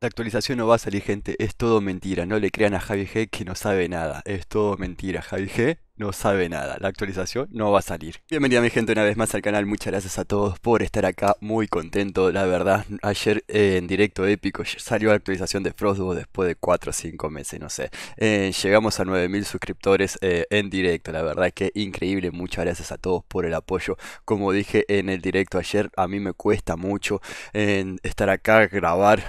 La actualización no va a salir, gente. Es todo mentira. No le crean a Javi G que no sabe nada. Es todo mentira. Javi G no sabe nada. La actualización no va a salir. Bienvenida mi gente una vez más al canal. Muchas gracias a todos por estar acá. Muy contento, la verdad. Ayer eh, en directo épico salió la actualización de Frostbow después de 4 o 5 meses, no sé. Eh, llegamos a 9000 suscriptores eh, en directo. La verdad que increíble. Muchas gracias a todos por el apoyo. Como dije en el directo ayer, a mí me cuesta mucho estar acá, grabar,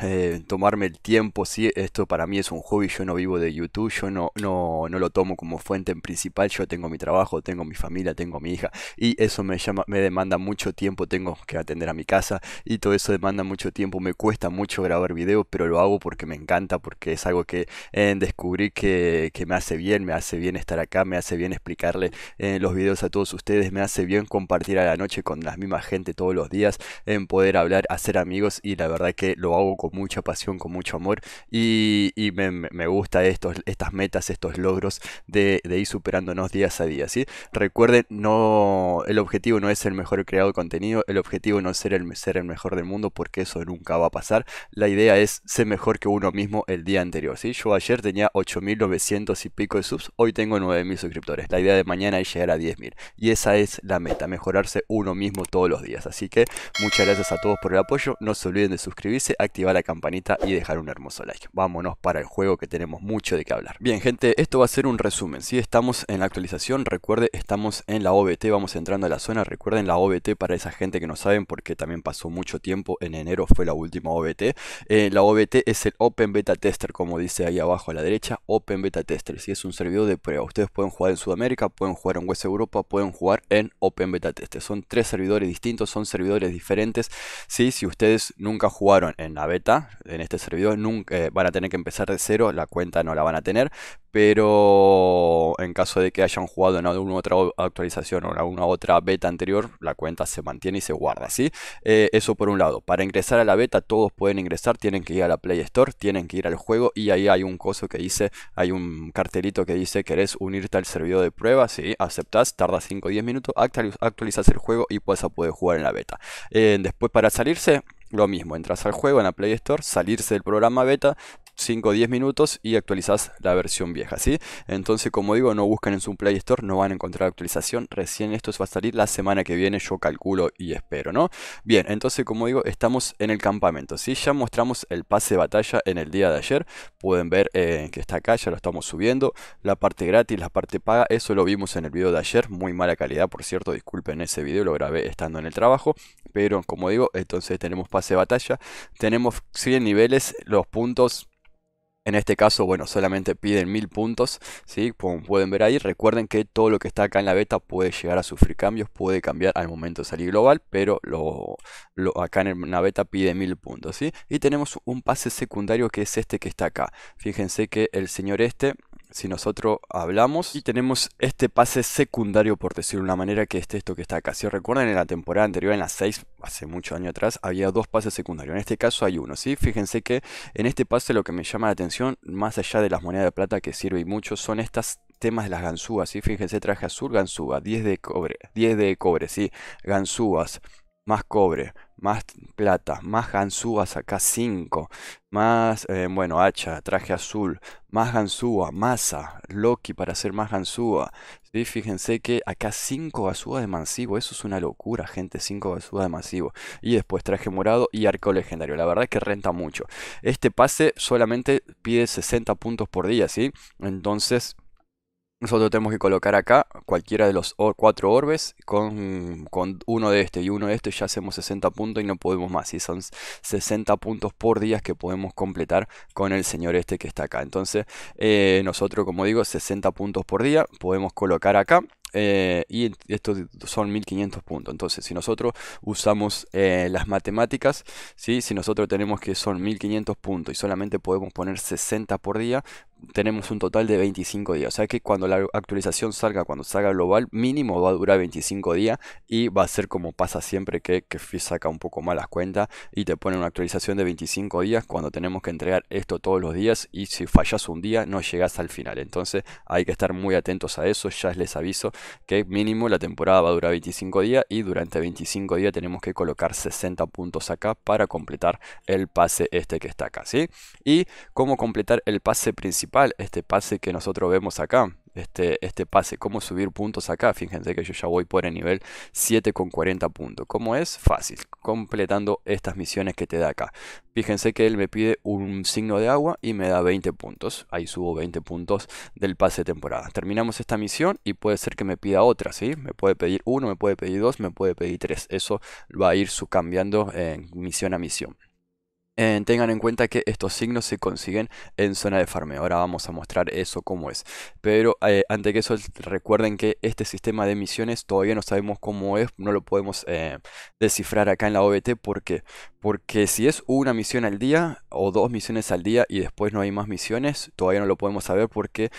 tomarme el tiempo. Si esto para mí es un hobby. Yo no vivo de YouTube. Yo no, no, no lo tomo como fuente en principal yo tengo mi trabajo, tengo mi familia, tengo mi hija, y eso me, llama, me demanda mucho tiempo, tengo que atender a mi casa, y todo eso demanda mucho tiempo, me cuesta mucho grabar videos, pero lo hago porque me encanta, porque es algo que eh, descubrí que, me hace bien, me hace bien estar acá, me hace bien explicarle eh, los videos a todos ustedes, me hace bien compartir a la noche con la misma gente todos los días, en poder hablar, hacer amigos, y la verdad que lo hago con mucha pasión, con mucho amor, y, me, me, gusta estos, estas metas, estos logros de ir superándonos días a día, ¿sí? Recuerden, no, el objetivo no es el mejor creado de contenido, el objetivo no es ser el, ser el mejor del mundo, porque eso nunca va a pasar. La idea es ser mejor que uno mismo el día anterior, ¿sí? Yo ayer tenía 8.900 y pico de subs, hoy tengo 9.000 suscriptores. La idea de mañana es llegar a 10.000. Y esa es la meta, mejorarse uno mismo todos los días. Así que muchas gracias a todos por el apoyo. No se olviden de suscribirse, activar la campanita y dejar un hermoso like. Vámonos para el juego que tenemos mucho de qué hablar. Bien, gente, esto va a ser un resumen. Si estamos en la actualidad Recuerde, estamos en la OBT, vamos entrando a la zona. Recuerden la OBT para esa gente que no saben, porque también pasó mucho tiempo. En enero fue la última OBT. Eh, la OBT es el Open Beta Tester, como dice ahí abajo a la derecha. Open Beta Tester, si es un servidor de prueba. Ustedes pueden jugar en Sudamérica, pueden jugar en West Europa, pueden jugar en Open Beta Tester. Son tres servidores distintos, son servidores diferentes. Sí, si ustedes nunca jugaron en la beta, en este servidor, nunca, eh, van a tener que empezar de cero. La cuenta no la van a tener pero en caso de que hayan jugado en alguna otra actualización o en alguna otra beta anterior, la cuenta se mantiene y se guarda, eh, eso por un lado. Para ingresar a la beta, todos pueden ingresar, tienen que ir a la Play Store, tienen que ir al juego y ahí hay un coso que dice, hay un cartelito que dice, ¿querés unirte al servidor de pruebas? aceptás, tarda 5 o 10 minutos, actualizas el juego y puedes a poder jugar en la beta. Eh, después para salirse, lo mismo, entras al juego en la Play Store, salirse del programa beta, 5 o 10 minutos y actualizás la versión vieja, ¿sí? Entonces, como digo, no buscan en su Play Store, no van a encontrar actualización. Recién esto va a salir la semana que viene, yo calculo y espero, ¿no? Bien, entonces, como digo, estamos en el campamento, ¿sí? Ya mostramos el pase de batalla en el día de ayer. Pueden ver eh, que está acá, ya lo estamos subiendo. La parte gratis, la parte paga, eso lo vimos en el video de ayer. Muy mala calidad, por cierto, disculpen ese video, lo grabé estando en el trabajo. Pero, como digo, entonces tenemos pase de batalla. Tenemos 100 niveles, los puntos en este caso, bueno, solamente piden 1000 puntos, ¿sí? Como pueden ver ahí, recuerden que todo lo que está acá en la beta puede llegar a sufrir cambios, puede cambiar al momento de salir global, pero lo, acá en la beta pide 1000 puntos, ¿sí? Y tenemos un pase secundario que es este que está acá. Fíjense que el señor este si nosotros hablamos y tenemos este pase secundario, por decirlo de una manera, que es este, esto que está acá. Si recuerdan, en la temporada anterior, en las 6, hace mucho año atrás, había dos pases secundarios. En este caso hay uno, ¿sí? Fíjense que en este pase lo que me llama la atención, más allá de las monedas de plata que sirve y mucho, son estas temas de las ganzúas, ¿sí? Fíjense, traje azul, ganzúa, 10 de cobre, 10 de cobre, ¿sí? Ganzúas, más cobre, más plata, más ganzúas, acá 5, más, eh, bueno, hacha, traje azul, más ganzúa, masa, Loki para hacer más ganzúa. ¿sí? Fíjense que acá 5 ganzúas de masivo, eso es una locura, gente, 5 ganzúas de masivo. Y después traje morado y arco legendario, la verdad que renta mucho. Este pase solamente pide 60 puntos por día, ¿sí? Entonces nosotros tenemos que colocar acá cualquiera de los cuatro orbes con, uno de este y uno de este ya hacemos 60 puntos y no podemos más y son 60 puntos por día que podemos completar con el señor este que está acá entonces eh, nosotros como digo 60 puntos por día podemos colocar acá eh, y estos son 1500 puntos. Entonces, si nosotros usamos eh, las matemáticas, ¿sí? si nosotros tenemos que son 1500 puntos y solamente podemos poner 60 por día, tenemos un total de 25 días. O sea que cuando la actualización salga, cuando salga global, mínimo va a durar 25 días y va a ser como pasa siempre que, saca un poco malas cuentas y te pone una actualización de 25 días cuando tenemos que entregar esto todos los días y si fallas un día no llegas al final. Entonces hay que estar muy atentos a eso. Ya les aviso que mínimo la temporada va a durar 25 días y durante 25 días tenemos que colocar 60 puntos acá para completar el pase este que está acá. ¿sí? Y cómo completar el pase principal este pase que nosotros vemos acá, este, este pase, cómo subir puntos acá, fíjense que yo ya voy por el nivel 7 con 40 puntos, ¿cómo es? Fácil, completando estas misiones que te da acá. Fíjense que él me pide un signo de agua y me da 20 puntos, ahí subo 20 puntos del pase de temporada. Terminamos esta misión y puede ser que me pida otra, ¿sí? Me puede pedir uno, me puede pedir dos, me puede pedir tres, eso va a ir cambiando en misión a misión. Eh, tengan en cuenta que estos signos se consiguen en zona de farmeo. Ahora vamos a mostrar eso cómo es. Pero eh, antes que eso, recuerden que este sistema de misiones todavía no sabemos cómo es. No lo podemos eh, descifrar acá en la OBT. ¿Por qué? Porque si es una misión al día o dos misiones al día y después no hay más misiones, todavía no lo podemos saber porque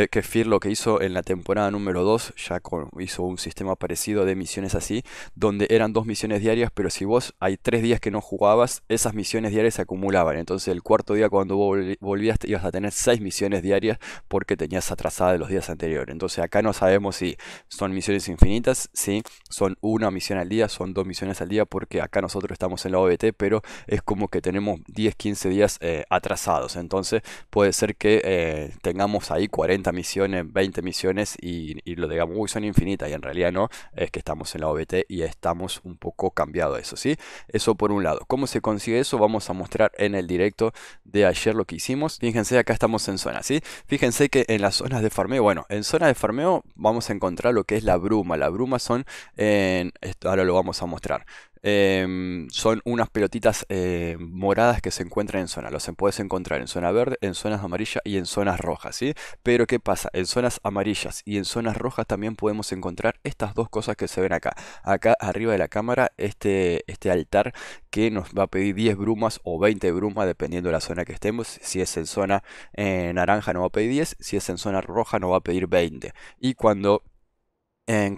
Kefir lo que hizo en la temporada número 2 ya hizo un sistema parecido de misiones así, donde eran dos misiones diarias, pero si vos hay tres días que no jugabas, esa misiones diarias se acumulaban. Entonces el cuarto día cuando volvías ibas a tener seis misiones diarias porque tenías atrasada de los días anteriores. Entonces acá no sabemos si son misiones infinitas, si son una misión al día, son dos misiones al día, porque acá nosotros estamos en la OBT, pero es como que tenemos 10, 15 días eh, atrasados. Entonces puede ser que eh, tengamos ahí 40 misiones, 20 misiones y, lo digamos, uy, son infinitas y en realidad no, es que estamos en la OBT y estamos un poco cambiado eso, ¿sí? Eso por un lado. ¿Cómo se consigue eso vamos a mostrar en el directo de ayer lo que hicimos. Fíjense, acá estamos en zona, ¿sí? Fíjense que en las zonas de farmeo, bueno, en zona de farmeo vamos a encontrar lo que es la bruma. La bruma son, en, esto ahora lo vamos a mostrar. Em, son unas pelotitas eh, moradas que se encuentran en zona. Los puedes encontrar en zona verde, en zonas amarillas y en zonas rojas, ¿sí? Pero ¿qué pasa? En zonas amarillas y en zonas rojas también podemos encontrar estas dos cosas que se ven acá. Acá arriba de la cámara, este, este altar que nos va a pedir 10 brumas o 20 brumas dependiendo de la zona que estemos. Si es en zona eh, naranja no va a pedir 10, si es en zona roja no va a pedir 20. Y cuando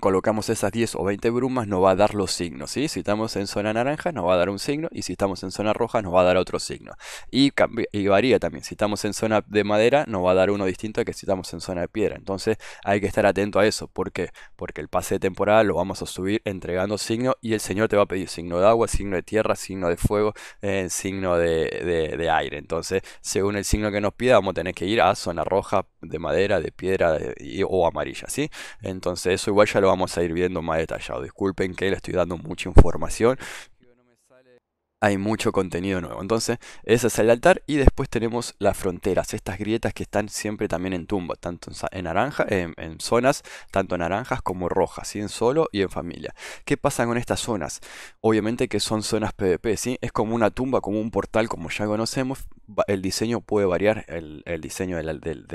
colocamos esas 10 o 20 brumas, nos va a dar los signos. Si estamos en zona naranja, nos va a dar un signo, y si estamos en zona roja, nos va a dar otro signo. Y, y varía también. Si estamos en zona de madera, nos va a dar uno distinto que si estamos en zona de piedra. Entonces hay que estar atento a eso. porque Porque el pase de temporada lo vamos a subir entregando signo y el Señor te va a pedir signo de agua, signo de tierra, signo de fuego, eh, signo de, aire. Entonces, según el signo que nos pida, vamos a tener que ir a zona roja, de madera, de piedra o amarilla. ¿sí? Entonces, eso igual ya lo vamos a ir viendo más detallado. Disculpen que le estoy dando mucha información, hay mucho contenido nuevo. Entonces, ese es el altar y después tenemos las fronteras, estas grietas que están siempre también en tumba, tanto en, naranja, en, zonas, tanto naranjas como rojas, ¿sí? en solo y en familia. ¿Qué pasa con estas zonas? Obviamente que son zonas PvP, ¿sí? es como una tumba, como un portal, como ya conocemos. El diseño puede variar, el, diseño de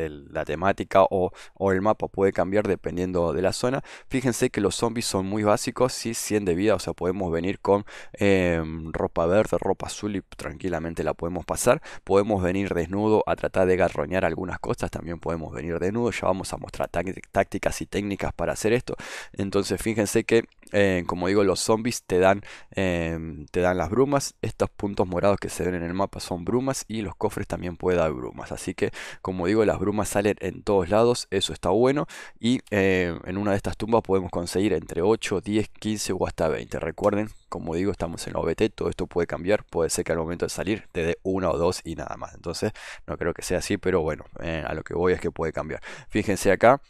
la, temática o, el mapa puede cambiar dependiendo de la zona. Fíjense que los zombies son muy básicos, ¿sí? 100 de vida, o sea, podemos venir con em, ropa verde de ropa azul y tranquilamente la podemos pasar. Podemos venir desnudo a tratar de garroñar algunas cosas, también podemos venir desnudo. Ya vamos a mostrar tácticas y técnicas para hacer esto. Entonces fíjense que eh, como digo, los zombies te dan, em, te dan las brumas. Estos puntos morados que se ven en el mapa son brumas y los cofres también pueden dar brumas. Así que, como digo, las brumas salen en todos lados. Eso está bueno. Y eh, en una de estas tumbas podemos conseguir entre 8, 10, 15 o hasta 20. Recuerden, como digo, estamos en la OBT. Todo esto puede cambiar. Puede ser que al momento de salir te dé una o dos y nada más. Entonces, no creo que sea así, pero bueno, eh, a lo que voy es que puede cambiar. Fíjense acá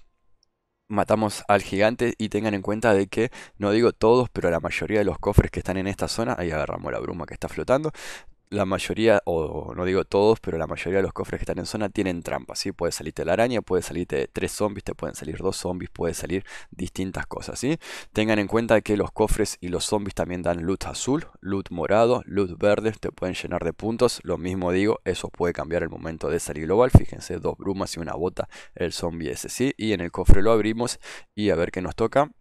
matamos al gigante y tengan en cuenta de que, no digo todos, pero la mayoría de los cofres que están en esta zona, ahí agarramos la bruma que está flotando, la mayoría, o no digo todos, pero la mayoría de los cofres que están en zona tienen trampas, ¿sí? Puede salirte la araña, puede salirte tres zombies, te pueden salir dos zombies, puede salir distintas cosas, ¿sí? Tengan en cuenta que los cofres y los zombies también dan loot azul, loot morado, loot verde, te pueden llenar de puntos, lo mismo digo, eso puede cambiar el momento de salir global, fíjense, dos brumas y una bota, el zombie ese, ¿sí? Y en el cofre lo abrimos y a ver qué nos toca.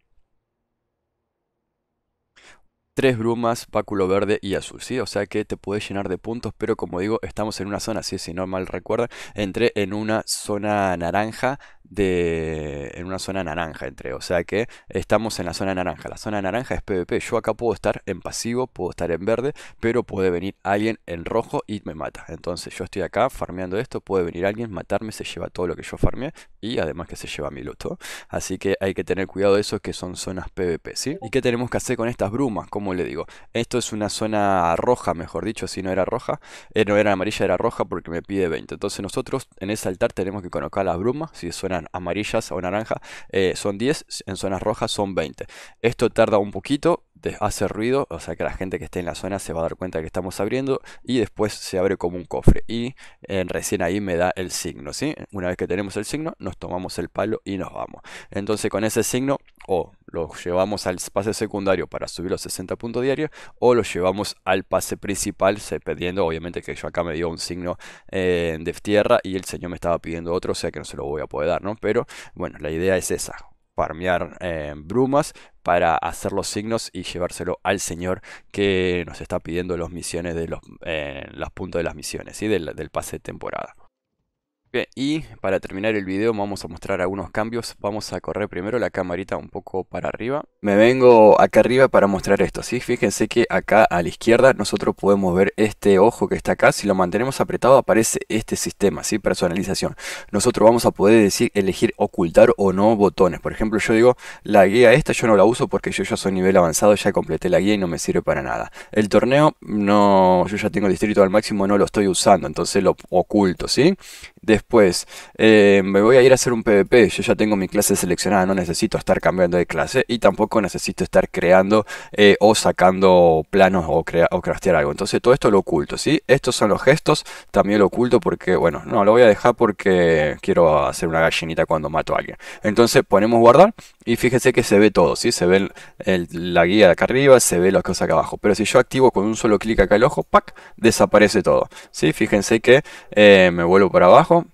Tres brumas, páculo verde y azul, ¿sí? O sea que te puedes llenar de puntos, pero como digo, estamos en una zona, ¿sí? si no mal recuerda, entré en una zona naranja de, en una zona naranja, entre. O sea que estamos en la zona naranja. La zona naranja es PvP. Yo acá puedo estar en pasivo, puedo estar en verde, pero puede venir alguien en rojo y me mata. Entonces yo estoy acá farmeando esto, puede venir alguien, matarme, se lleva todo lo que yo farmeé y además que se lleva mi luto. Así que hay que tener cuidado de eso, que son zonas PvP, ¿sí? ¿Y qué tenemos que hacer con estas brumas? Como le digo, esto es una zona roja, mejor dicho, si no era roja, eh, no era amarilla, era roja porque me pide 20. Entonces nosotros en ese altar tenemos que colocar las brumas, si suena amarillas o naranja eh, son 10, en zonas rojas son 20. Esto tarda un poquito, hace ruido, o sea que la gente que esté en la zona se va a dar cuenta que estamos abriendo y después se abre como un cofre y eh, recién ahí me da el signo, ¿sí? Una vez que tenemos el signo, nos tomamos el palo y nos vamos. Entonces con ese signo o lo llevamos al pase secundario para subir los 60 puntos diarios o lo llevamos al pase principal, se pidiendo obviamente que yo acá me dio un signo eh, de tierra y el señor me estaba pidiendo otro, o sea que no se lo voy a poder dar, ¿no? Pero bueno, la idea es esa, Parmear eh, brumas para hacer los signos y llevárselo al Señor que nos está pidiendo los misiones de los, eh, las puntas de las misiones y del pase de temporada y para terminar el video vamos a mostrar algunos cambios. Vamos a correr primero la camarita un poco para arriba. Me vengo acá arriba para mostrar esto, ¿sí? Fíjense que acá a la izquierda nosotros podemos ver este ojo que está acá. Si lo mantenemos apretado aparece este sistema, ¿sí? Personalización. Nosotros vamos a poder decir, elegir ocultar o no botones. Por ejemplo, yo digo, la guía esta yo no la uso porque yo ya soy nivel avanzado, ya completé la guía y no me sirve para nada. El torneo, no, yo ya tengo el distrito al máximo, no lo estoy usando, entonces lo oculto, ¿sí? Después pues me voy a ir a hacer un PvP, yo ya tengo mi clase seleccionada, no necesito estar cambiando de clase y tampoco necesito estar creando eh, o sacando planos o, crear o craftear algo. Entonces todo esto lo oculto, ¿sí? Estos son los gestos, también lo oculto porque, bueno, no, lo voy a dejar porque quiero hacer una gallinita cuando mato a alguien. Entonces ponemos guardar y fíjense que se ve todo, ¿sí? Se ve la guía de acá arriba, se ve las cosas acá abajo. Pero si yo activo con un solo clic acá el ojo, ¡pac! Desaparece todo, ¿sí? Fíjense que eh, me vuelvo para abajo,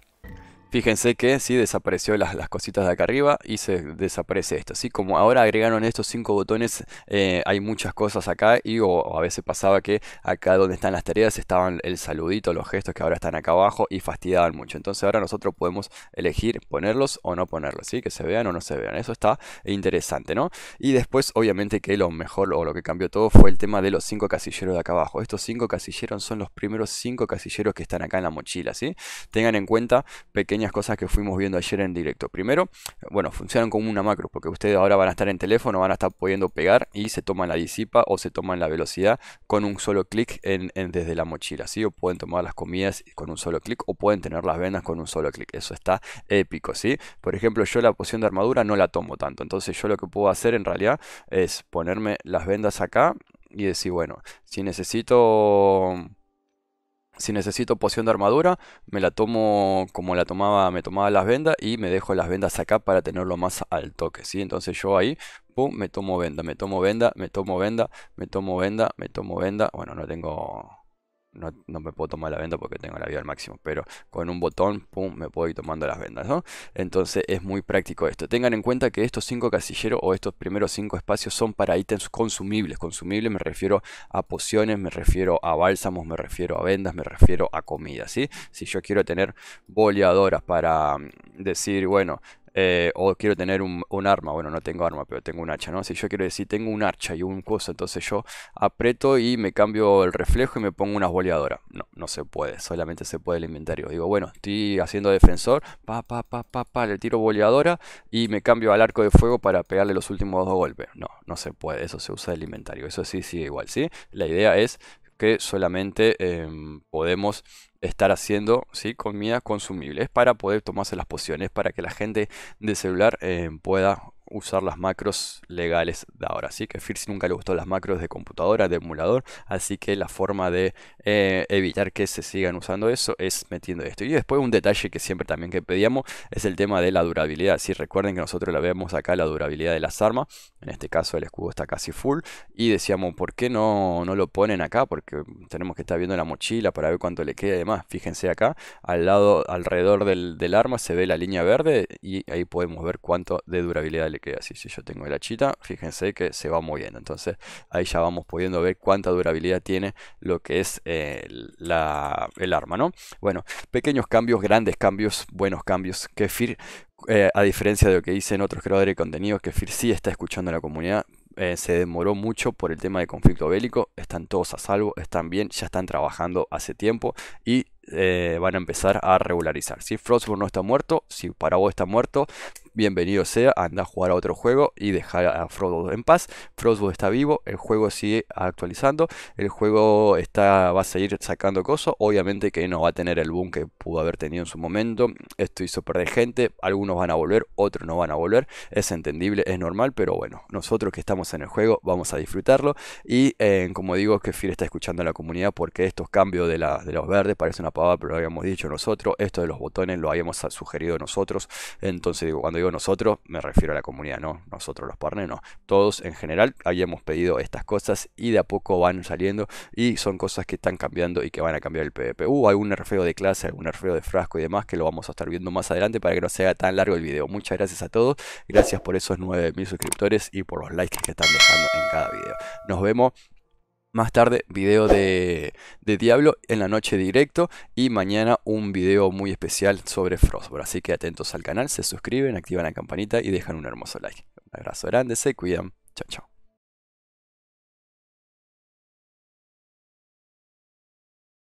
Fíjense que sí desapareció las, las, cositas de acá arriba y se desaparece esto. Así como ahora agregaron estos cinco botones, eh, hay muchas cosas acá y a veces pasaba que acá donde están las tareas estaban el saludito, los gestos que ahora están acá abajo y fastidiaban mucho. Entonces ahora nosotros podemos elegir ponerlos o no ponerlos, ¿sí? que se vean o no se vean. Eso está interesante, ¿no? Y después obviamente que lo mejor o lo que cambió todo fue el tema de los cinco casilleros de acá abajo. Estos cinco casilleros son los primeros cinco casilleros que están acá en la mochila, ¿sí? Tengan en cuenta pequeños cosas que fuimos viendo ayer en directo. Primero, bueno, funcionan como una macro, porque ustedes ahora van a estar en teléfono, van a estar pudiendo pegar y se toman la disipa o se toman la velocidad con un solo clic en, desde la mochila, Si O pueden tomar las comidas con un solo clic o pueden tener las vendas con un solo clic. Eso está épico, ¿sí? Por ejemplo, yo la poción de armadura no la tomo tanto, entonces yo lo que puedo hacer en realidad es ponerme las vendas acá y decir, bueno, si necesito si necesito poción de armadura, me la tomo como la tomaba, me tomaba las vendas y me dejo las vendas acá para tenerlo más al toque, ¿sí? Entonces yo ahí, pum, me tomo venda, me tomo venda, me tomo venda, me tomo venda, me tomo venda. Bueno, no tengo no, me puedo tomar la venda porque tengo la vida al máximo, pero con un botón, pum, me puedo ir tomando las vendas. Entonces es muy práctico esto. Tengan en cuenta que estos cinco casilleros o estos primeros cinco espacios son para ítems consumibles. Consumibles me refiero a pociones, me refiero a bálsamos, me refiero a vendas, me refiero a comida, ¿sí? Si yo quiero tener boleadoras para mm, decir, bueno, eh, o quiero tener un, arma, bueno, no tengo arma, pero tengo un hacha, ¿no? Si yo quiero decir tengo un hacha y un coso, entonces yo aprieto y me cambio el reflejo y me pongo una boleadora. No, no se puede, solamente se puede el inventario. Digo, bueno, estoy haciendo defensor, pa, pa, pa, pa, pa, le tiro boleadora y me cambio al arco de fuego para pegarle los últimos dos golpes. No, no se puede, eso se usa el inventario, eso sí sigue igual, ¿sí? La idea es que solamente em, podemos estar haciendo ¿sí? comida consumibles, para poder tomarse las pociones, para que la gente de celular em, pueda usar las macros legales de ahora. Así que Firsi nunca le gustó las macros de computadora, de emulador, así que la forma de eh, evitar que se sigan usando eso es metiendo esto. Y después un detalle que siempre también que pedíamos es el tema de la durabilidad. Si recuerden que nosotros la vemos acá la durabilidad de las armas, en este caso el escudo está casi full y decíamos, ¿por qué no, no lo ponen acá? Porque tenemos que estar viendo la mochila para ver cuánto le queda y demás. Fíjense acá, al lado, alrededor del, del arma se ve la línea verde y ahí podemos ver cuánto de durabilidad le que así. Si yo tengo el chita, fíjense que se va moviendo. Entonces ahí ya vamos pudiendo ver cuánta durabilidad tiene lo que es eh, el arma, ¿no? Bueno, pequeños cambios, grandes cambios, buenos cambios que eh, a diferencia de lo que dicen otros creadores de contenidos, que FIR sí está escuchando a la comunidad, eh, se demoró mucho por el tema de conflicto bélico. Están todos a salvo, están bien, ya están trabajando hace tiempo y van a empezar a regularizar. Si Frostborn no está muerto, si para está muerto, bienvenido sea, anda a jugar a otro juego y dejar a Frodo en paz. Frodo está vivo, el juego sigue actualizando, el juego está, va a seguir sacando cosas, obviamente que no va a tener el boom que pudo haber tenido en su momento, esto hizo perder gente, algunos van a volver, otros no van a volver, es entendible, es normal, pero bueno, nosotros que estamos en el juego vamos a disfrutarlo y eh, como digo, que FIRE está escuchando a la comunidad porque estos cambios de, la, de los verdes parece una pavada, pero lo habíamos dicho nosotros, esto de los botones lo habíamos sugerido nosotros, entonces digo, cuando digo nosotros, me refiero a la comunidad, no nosotros los partners, no. Todos en general habíamos pedido estas cosas y de a poco van saliendo y son cosas que están cambiando y que van a cambiar el PvP. hay un algún de clase, algún nerfeo de frasco y demás que lo vamos a estar viendo más adelante para que no sea tan largo el video. Muchas gracias a todos, gracias por esos 9000 suscriptores y por los likes que están dejando en cada video. Nos vemos más tarde, video de, de, Diablo en la noche directo y mañana un video muy especial sobre Frostborn. Así que atentos al canal, se suscriben, activan la campanita y dejan un hermoso like. Un abrazo grande, se cuidan. Chao, chao.